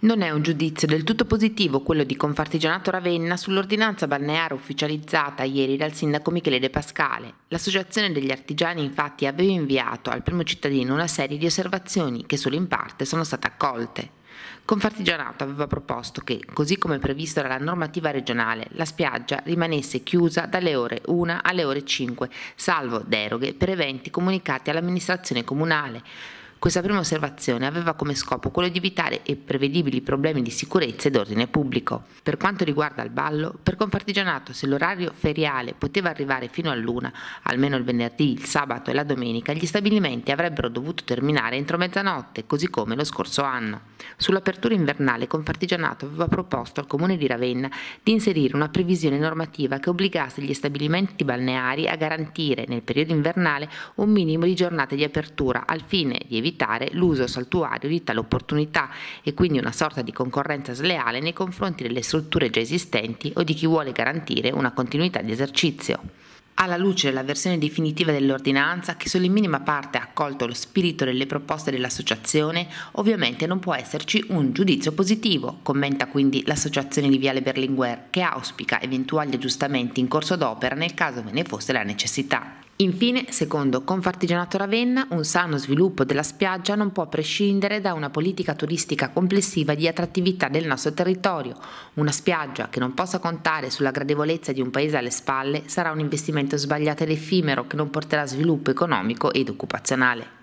Non è un giudizio del tutto positivo quello di Confartigianato Ravenna sull'ordinanza balneare ufficializzata ieri dal sindaco Michele De Pascale. L'associazione degli artigiani infatti aveva inviato al primo cittadino una serie di osservazioni che solo in parte sono state accolte. Confartigianato aveva proposto che, così come previsto dalla normativa regionale, la spiaggia rimanesse chiusa dalle ore 1 alle ore 5, salvo deroghe per eventi comunicati all'amministrazione comunale. Questa prima osservazione aveva come scopo quello di evitare e prevedibili problemi di sicurezza ed ordine pubblico. Per quanto riguarda il ballo, per Compartigianato se l'orario feriale poteva arrivare fino a luna, almeno il venerdì, il sabato e la domenica, gli stabilimenti avrebbero dovuto terminare entro mezzanotte, così come lo scorso anno. Sull'apertura invernale Compartigianato aveva proposto al Comune di Ravenna di inserire una previsione normativa che obbligasse gli stabilimenti balneari a garantire nel periodo invernale un minimo di giornate di apertura al fine di evitare evitare l'uso saltuario di tale opportunità e quindi una sorta di concorrenza sleale nei confronti delle strutture già esistenti o di chi vuole garantire una continuità di esercizio. Alla luce della versione definitiva dell'ordinanza, che solo in minima parte ha accolto lo spirito delle proposte dell'associazione, ovviamente non può esserci un giudizio positivo, commenta quindi l'associazione di Viale Berlinguer, che auspica eventuali aggiustamenti in corso d'opera nel caso ve ne fosse la necessità. Infine, secondo Confartigianato Ravenna, un sano sviluppo della spiaggia non può prescindere da una politica turistica complessiva di attrattività del nostro territorio. Una spiaggia che non possa contare sulla gradevolezza di un paese alle spalle sarà un investimento sbagliato ed effimero che non porterà sviluppo economico ed occupazionale.